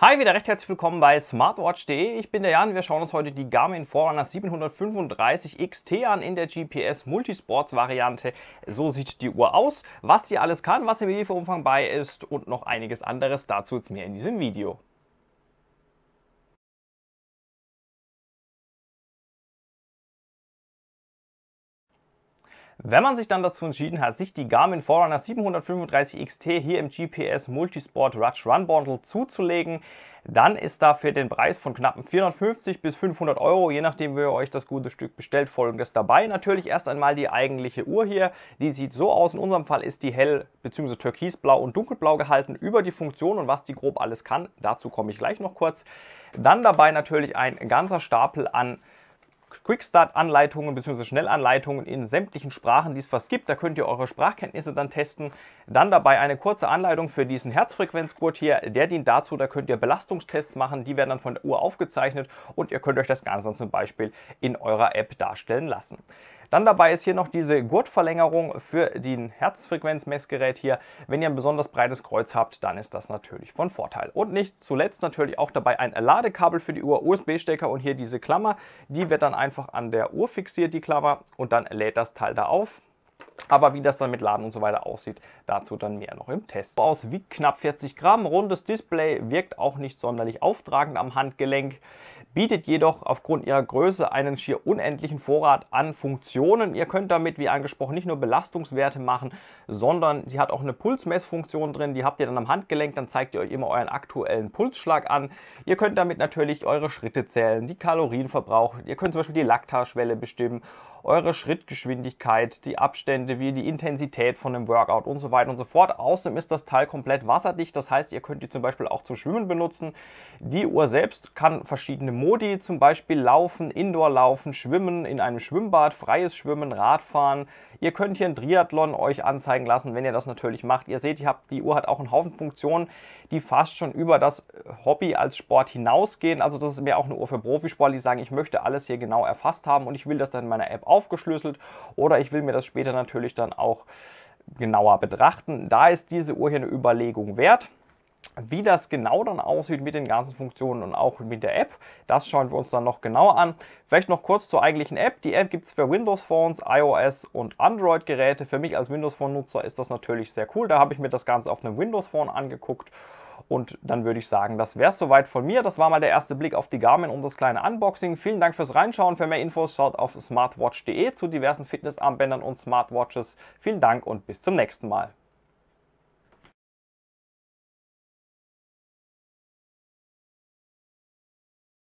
Hi, wieder recht herzlich willkommen bei smartwatch.de. Ich bin der Jan. Wir schauen uns heute die Garmin Forerunner 735 XT an in der GPS Multisports Variante. So sieht die Uhr aus. Was die alles kann, was im Hilfeumfang bei ist und noch einiges anderes dazu jetzt mehr in diesem Video. Wenn man sich dann dazu entschieden hat, sich die Garmin Forerunner 735 XT hier im GPS Multisport Rudge Run Bundle zuzulegen, dann ist da für den Preis von knappen 450 bis 500 Euro, je nachdem, wie ihr euch das gute Stück bestellt, folgendes dabei. Natürlich erst einmal die eigentliche Uhr hier. Die sieht so aus. In unserem Fall ist die hell bzw. türkisblau und dunkelblau gehalten. Über die Funktion und was die grob alles kann, dazu komme ich gleich noch kurz. Dann dabei natürlich ein ganzer Stapel an Quickstart-Anleitungen bzw. Schnellanleitungen in sämtlichen Sprachen, die es fast gibt. Da könnt ihr eure Sprachkenntnisse dann testen. Dann dabei eine kurze Anleitung für diesen Herzfrequenzgurt hier. Der dient dazu, da könnt ihr Belastungstests machen. Die werden dann von der Uhr aufgezeichnet und ihr könnt euch das Ganze dann zum Beispiel in eurer App darstellen lassen. Dann dabei ist hier noch diese Gurtverlängerung für den Herzfrequenzmessgerät hier. Wenn ihr ein besonders breites Kreuz habt, dann ist das natürlich von Vorteil. Und nicht zuletzt natürlich auch dabei ein Ladekabel für die Uhr, USB-Stecker und hier diese Klammer. Die wird dann einfach an der Uhr fixiert, die Klammer, und dann lädt das Teil da auf. Aber wie das dann mit Laden und so weiter aussieht, dazu dann mehr noch im Test. Aus wiegt knapp 40 Gramm, rundes Display, wirkt auch nicht sonderlich auftragend am Handgelenk bietet jedoch aufgrund ihrer Größe einen schier unendlichen Vorrat an Funktionen. Ihr könnt damit, wie angesprochen, nicht nur Belastungswerte machen, sondern sie hat auch eine Pulsmessfunktion drin. Die habt ihr dann am Handgelenk, dann zeigt ihr euch immer euren aktuellen Pulsschlag an. Ihr könnt damit natürlich eure Schritte zählen, die Kalorienverbrauch. Ihr könnt zum Beispiel die Laktarschwelle bestimmen eure Schrittgeschwindigkeit, die Abstände, wie die Intensität von dem Workout und so weiter und so fort. Außerdem ist das Teil komplett wasserdicht, das heißt, ihr könnt die zum Beispiel auch zum Schwimmen benutzen. Die Uhr selbst kann verschiedene Modi, zum Beispiel Laufen, Indoor laufen, Schwimmen in einem Schwimmbad, freies Schwimmen, Radfahren. Ihr könnt hier einen Triathlon euch anzeigen lassen, wenn ihr das natürlich macht. Ihr seht, ihr habt, die Uhr hat auch einen Haufen Funktionen, die fast schon über das Hobby als Sport hinausgehen. Also das ist mir auch eine Uhr für Profisportler, die sagen, ich möchte alles hier genau erfasst haben und ich will das dann in meiner App auch aufgeschlüsselt oder ich will mir das später natürlich dann auch genauer betrachten. Da ist diese Uhr hier eine Überlegung wert. Wie das genau dann aussieht mit den ganzen Funktionen und auch mit der App, das schauen wir uns dann noch genauer an. Vielleicht noch kurz zur eigentlichen App. Die App gibt es für Windows Phones, iOS und Android Geräte. Für mich als Windows Phone Nutzer ist das natürlich sehr cool. Da habe ich mir das Ganze auf einem Windows Phone angeguckt und dann würde ich sagen, das wäre es soweit von mir. Das war mal der erste Blick auf die Garmin und das kleine Unboxing. Vielen Dank fürs Reinschauen. Für mehr Infos schaut auf smartwatch.de zu diversen Fitnessarmbändern und Smartwatches. Vielen Dank und bis zum nächsten Mal.